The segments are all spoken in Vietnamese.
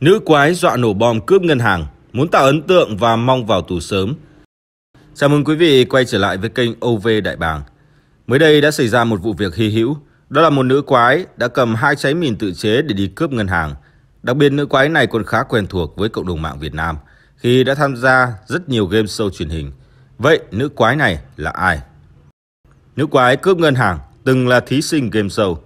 Nữ quái dọa nổ bom cướp ngân hàng, muốn tạo ấn tượng và mong vào tù sớm. Chào mừng quý vị quay trở lại với kênh OV Đại Bàng. Mới đây đã xảy ra một vụ việc hy hữu, đó là một nữ quái đã cầm hai trái mìn tự chế để đi cướp ngân hàng. Đặc biệt nữ quái này còn khá quen thuộc với cộng đồng mạng Việt Nam khi đã tham gia rất nhiều game show truyền hình. Vậy nữ quái này là ai? Nữ quái cướp ngân hàng từng là thí sinh game show.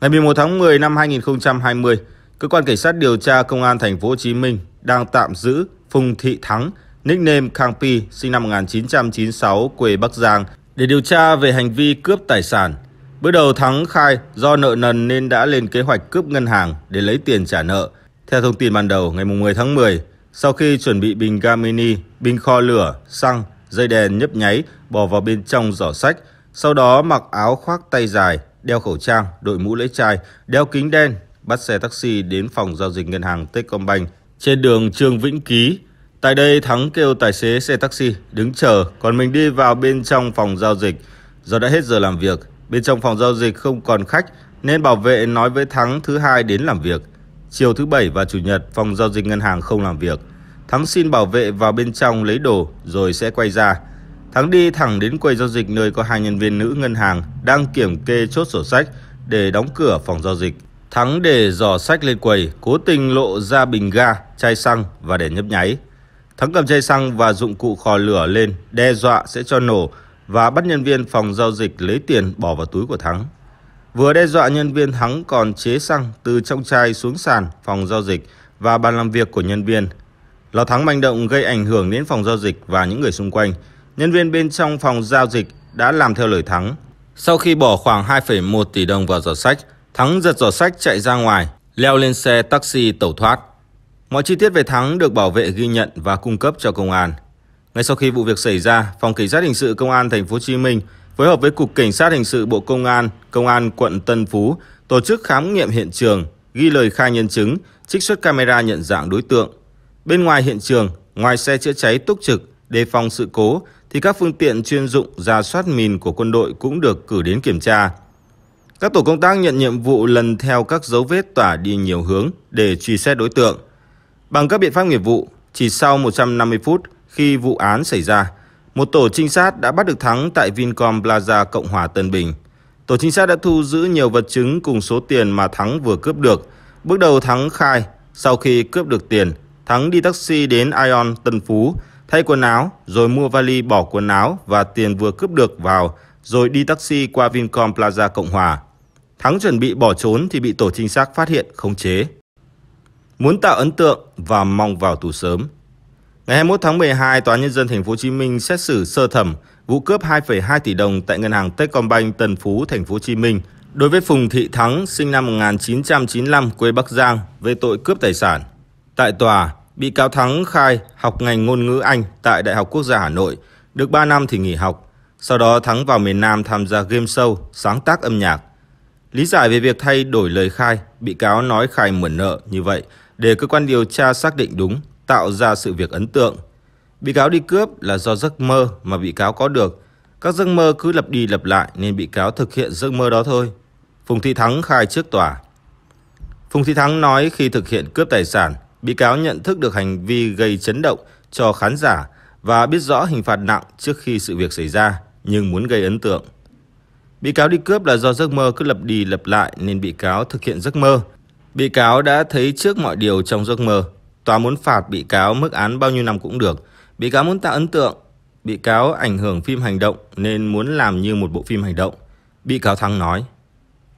Ngày 11 tháng 10 năm 2020, Cơ quan cảnh sát điều tra công an thành phố Hồ Chí Minh đang tạm giữ Phùng Thị Thắng, nickname Khang Pi, sinh năm 1996, quê Bắc Giang để điều tra về hành vi cướp tài sản. Bước đầu Thắng khai do nợ nần nên đã lên kế hoạch cướp ngân hàng để lấy tiền trả nợ. Theo thông tin ban đầu ngày 10 tháng 10, sau khi chuẩn bị bình ga mini, bình kho lửa, xăng, dây đèn nhấp nháy bỏ vào bên trong giỏ sách, sau đó mặc áo khoác tay dài, đeo khẩu trang, đội mũ lưỡi chai, đeo kính đen, bắt xe taxi đến phòng giao dịch ngân hàng Techcombank trên đường Trương Vĩnh Ký. Tại đây Thắng kêu tài xế xe taxi đứng chờ, còn mình đi vào bên trong phòng giao dịch. Do đã hết giờ làm việc, bên trong phòng giao dịch không còn khách nên bảo vệ nói với Thắng thứ hai đến làm việc. Chiều thứ bảy và chủ nhật phòng giao dịch ngân hàng không làm việc. Thắng xin bảo vệ vào bên trong lấy đồ rồi sẽ quay ra. Thắng đi thẳng đến quầy giao dịch nơi có hai nhân viên nữ ngân hàng đang kiểm kê chốt sổ sách để đóng cửa phòng giao dịch. Thắng để giỏ sách lên quầy, cố tình lộ ra bình ga, chai xăng và để nhấp nháy. Thắng cầm chai xăng và dụng cụ khò lửa lên, đe dọa sẽ cho nổ và bắt nhân viên phòng giao dịch lấy tiền bỏ vào túi của Thắng. Vừa đe dọa nhân viên Thắng còn chế xăng từ trong chai xuống sàn phòng giao dịch và bàn làm việc của nhân viên. Lò Thắng manh động gây ảnh hưởng đến phòng giao dịch và những người xung quanh. Nhân viên bên trong phòng giao dịch đã làm theo lời Thắng. Sau khi bỏ khoảng 2,1 tỷ đồng vào giỏ sách, Thắng giật giỏ sách chạy ra ngoài, leo lên xe taxi tẩu thoát. Mọi chi tiết về Thắng được bảo vệ ghi nhận và cung cấp cho công an. Ngay sau khi vụ việc xảy ra, phòng cảnh sát hình sự công an thành phố Hồ Chí Minh phối hợp với cục cảnh sát hình sự Bộ Công an, công an quận Tân Phú tổ chức khám nghiệm hiện trường, ghi lời khai nhân chứng, trích xuất camera nhận dạng đối tượng. Bên ngoài hiện trường, ngoài xe chữa cháy túc trực đề phòng sự cố thì các phương tiện chuyên dụng ra soát mìn của quân đội cũng được cử đến kiểm tra. Các tổ công tác nhận nhiệm vụ lần theo các dấu vết tỏa đi nhiều hướng để truy xét đối tượng. Bằng các biện pháp nghiệp vụ, chỉ sau 150 phút khi vụ án xảy ra, một tổ trinh sát đã bắt được Thắng tại Vincom Plaza Cộng hòa Tân Bình. Tổ trinh sát đã thu giữ nhiều vật chứng cùng số tiền mà Thắng vừa cướp được. Bước đầu Thắng khai, sau khi cướp được tiền, Thắng đi taxi đến Ion Tân Phú, thay quần áo, rồi mua vali bỏ quần áo và tiền vừa cướp được vào, rồi đi taxi qua Vincom Plaza Cộng hòa Thắng chuẩn bị bỏ trốn thì bị tổ trinh sát phát hiện khống chế. Muốn tạo ấn tượng và mong vào tù sớm. Ngày 21 tháng 12, Tòa Nhân dân Thành phố Hồ Chí Minh xét xử sơ thẩm vụ cướp 2,2 tỷ đồng tại ngân hàng Techcombank Tân Phú, Thành phố Hồ Chí Minh đối với Phùng Thị Thắng, sinh năm 1995, quê Bắc Giang, về tội cướp tài sản. Tại tòa, bị cáo Thắng khai học ngành ngôn ngữ Anh tại Đại học Quốc gia Hà Nội, được 3 năm thì nghỉ học. Sau đó Thắng vào miền Nam tham gia game show, sáng tác âm nhạc. Lý giải về việc thay đổi lời khai, bị cáo nói khai mượn nợ như vậy để cơ quan điều tra xác định đúng, tạo ra sự việc ấn tượng. Bị cáo đi cướp là do giấc mơ mà bị cáo có được. Các giấc mơ cứ lặp đi lặp lại nên bị cáo thực hiện giấc mơ đó thôi. Phùng Thị Thắng khai trước tòa. Phùng Thị Thắng nói khi thực hiện cướp tài sản, bị cáo nhận thức được hành vi gây chấn động cho khán giả và biết rõ hình phạt nặng trước khi sự việc xảy ra nhưng muốn gây ấn tượng. Bị cáo đi cướp là do giấc mơ cứ lập đi lập lại nên bị cáo thực hiện giấc mơ. Bị cáo đã thấy trước mọi điều trong giấc mơ. Tòa muốn phạt bị cáo mức án bao nhiêu năm cũng được. Bị cáo muốn tạo ấn tượng. Bị cáo ảnh hưởng phim hành động nên muốn làm như một bộ phim hành động. Bị cáo Thắng nói.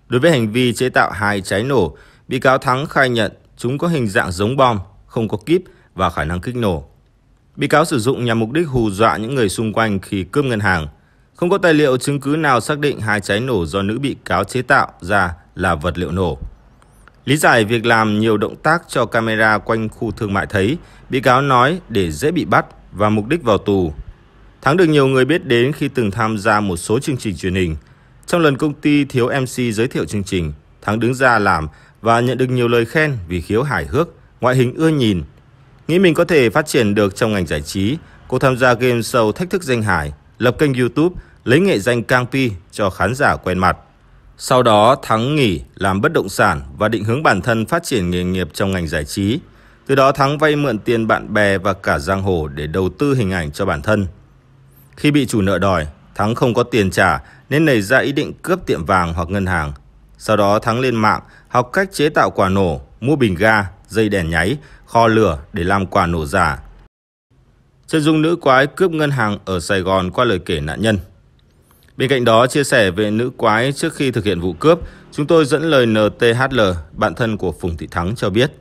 Đối với hành vi chế tạo hai trái nổ, bị cáo Thắng khai nhận chúng có hình dạng giống bom, không có kíp và khả năng kích nổ. Bị cáo sử dụng nhằm mục đích hù dọa những người xung quanh khi cướp ngân hàng – không có tài liệu chứng cứ nào xác định hai cháy nổ do nữ bị cáo chế tạo ra là vật liệu nổ. Lý giải việc làm nhiều động tác cho camera quanh khu thương mại thấy, bị cáo nói để dễ bị bắt và mục đích vào tù. Thắng được nhiều người biết đến khi từng tham gia một số chương trình truyền hình. Trong lần công ty thiếu MC giới thiệu chương trình, Thắng đứng ra làm và nhận được nhiều lời khen vì khiếu hài hước, ngoại hình ưa nhìn. Nghĩ mình có thể phát triển được trong ngành giải trí, cô tham gia game show Thách thức danh hải, lập kênh YouTube lấy nghệ danh Kang Pi cho khán giả quen mặt. Sau đó Thắng nghỉ làm bất động sản và định hướng bản thân phát triển nghề nghiệp trong ngành giải trí. Từ đó Thắng vay mượn tiền bạn bè và cả giang hồ để đầu tư hình ảnh cho bản thân. Khi bị chủ nợ đòi, Thắng không có tiền trả nên nảy ra ý định cướp tiệm vàng hoặc ngân hàng. Sau đó Thắng lên mạng học cách chế tạo quả nổ, mua bình ga, dây đèn nháy, kho lửa để làm quả nổ giả. Chân dung nữ quái cướp ngân hàng ở Sài Gòn qua lời kể nạn nhân. Bên cạnh đó, chia sẻ về nữ quái trước khi thực hiện vụ cướp, chúng tôi dẫn lời NTHL, bạn thân của Phùng Thị Thắng cho biết.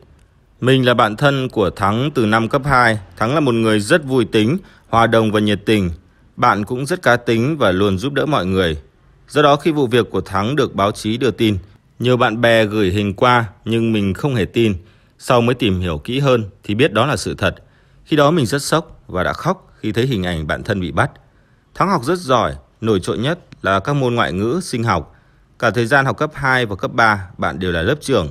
Mình là bạn thân của Thắng từ năm cấp 2. Thắng là một người rất vui tính, hòa đồng và nhiệt tình. Bạn cũng rất cá tính và luôn giúp đỡ mọi người. Do đó khi vụ việc của Thắng được báo chí đưa tin, nhiều bạn bè gửi hình qua nhưng mình không hề tin. Sau mới tìm hiểu kỹ hơn thì biết đó là sự thật. Khi đó mình rất sốc và đã khóc khi thấy hình ảnh bạn thân bị bắt. Thắng học rất giỏi, Nổi trội nhất là các môn ngoại ngữ, sinh học. Cả thời gian học cấp 2 và cấp 3, bạn đều là lớp trưởng.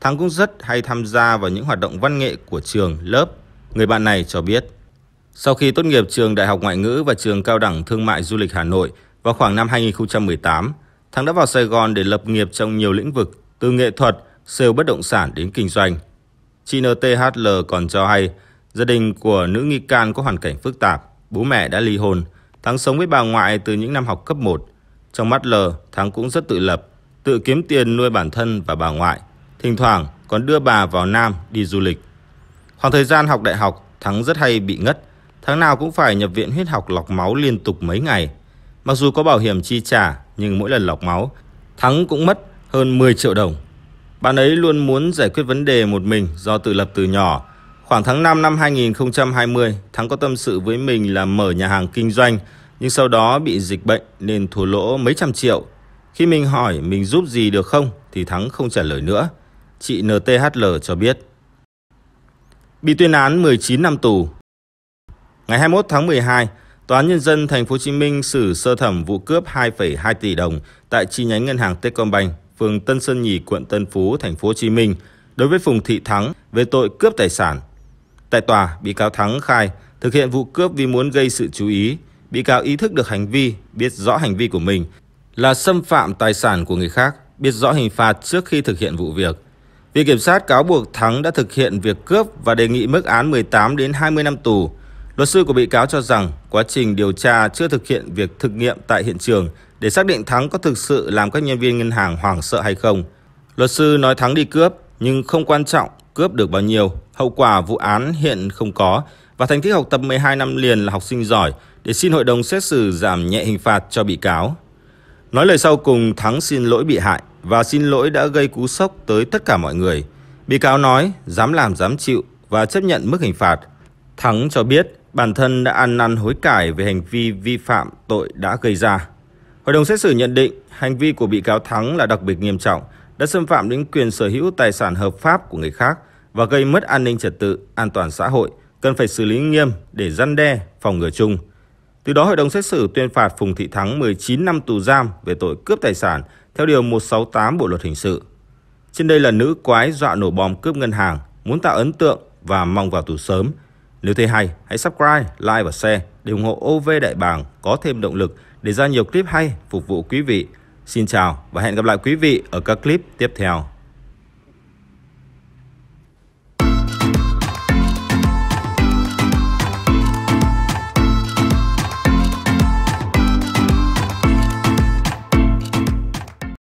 Thắng cũng rất hay tham gia vào những hoạt động văn nghệ của trường, lớp. Người bạn này cho biết, sau khi tốt nghiệp trường Đại học Ngoại ngữ và trường Cao đẳng Thương mại Du lịch Hà Nội vào khoảng năm 2018, Thắng đã vào Sài Gòn để lập nghiệp trong nhiều lĩnh vực, từ nghệ thuật, sale bất động sản đến kinh doanh. Chị NTHL còn cho hay, gia đình của nữ nghi can có hoàn cảnh phức tạp, bố mẹ đã ly hôn – Thắng sống với bà ngoại từ những năm học cấp 1. Trong mắt L, Thắng cũng rất tự lập, tự kiếm tiền nuôi bản thân và bà ngoại. Thỉnh thoảng còn đưa bà vào Nam đi du lịch. Khoảng thời gian học đại học, Thắng rất hay bị ngất. Tháng nào cũng phải nhập viện huyết học lọc máu liên tục mấy ngày. Mặc dù có bảo hiểm chi trả, nhưng mỗi lần lọc máu, Thắng cũng mất hơn 10 triệu đồng. Bạn ấy luôn muốn giải quyết vấn đề một mình do tự lập từ nhỏ, Khoảng tháng 5 năm 2020, Thắng có tâm sự với mình là mở nhà hàng kinh doanh, nhưng sau đó bị dịch bệnh nên thua lỗ mấy trăm triệu. Khi mình hỏi mình giúp gì được không thì Thắng không trả lời nữa. Chị NTHL cho biết. Bị tuyên án 19 năm tù. Ngày 21 tháng 12, Tòa án nhân dân thành phố Hồ Chí Minh xử sơ thẩm vụ cướp 2,2 tỷ đồng tại chi nhánh ngân hàng Techcombank, phường Tân Sơn Nhì, quận Tân Phú, thành phố Hồ Chí Minh đối với Phùng Thị Thắng về tội cướp tài sản Tại tòa, bị cáo Thắng khai thực hiện vụ cướp vì muốn gây sự chú ý. Bị cáo ý thức được hành vi, biết rõ hành vi của mình là xâm phạm tài sản của người khác, biết rõ hình phạt trước khi thực hiện vụ việc. Viện Kiểm sát cáo buộc Thắng đã thực hiện việc cướp và đề nghị mức án 18 đến 20 năm tù. Luật sư của bị cáo cho rằng quá trình điều tra chưa thực hiện việc thực nghiệm tại hiện trường để xác định Thắng có thực sự làm các nhân viên ngân hàng hoảng sợ hay không. Luật sư nói Thắng đi cướp nhưng không quan trọng cướp được bao nhiêu. Hậu quả vụ án hiện không có và thành tích học tập 12 năm liền là học sinh giỏi để xin hội đồng xét xử giảm nhẹ hình phạt cho bị cáo. Nói lời sau cùng, Thắng xin lỗi bị hại và xin lỗi đã gây cú sốc tới tất cả mọi người. Bị cáo nói dám làm dám chịu và chấp nhận mức hình phạt. Thắng cho biết bản thân đã ăn năn hối cải về hành vi vi phạm tội đã gây ra. Hội đồng xét xử nhận định hành vi của bị cáo Thắng là đặc biệt nghiêm trọng – đã xâm phạm đến quyền sở hữu tài sản hợp pháp của người khác và gây mất an ninh trật tự, an toàn xã hội, cần phải xử lý nghiêm để răn đe, phòng ngừa chung. Từ đó, Hội đồng xét xử tuyên phạt Phùng Thị Thắng 19 năm tù giam về tội cướp tài sản theo Điều 168 Bộ Luật Hình sự. Trên đây là nữ quái dọa nổ bom cướp ngân hàng, muốn tạo ấn tượng và mong vào tù sớm. Nếu thấy hay, hãy subscribe, like và share để ủng hộ OV Đại Bàng có thêm động lực để ra nhiều clip hay phục vụ quý vị. Xin chào và hẹn gặp lại quý vị ở các clip tiếp theo.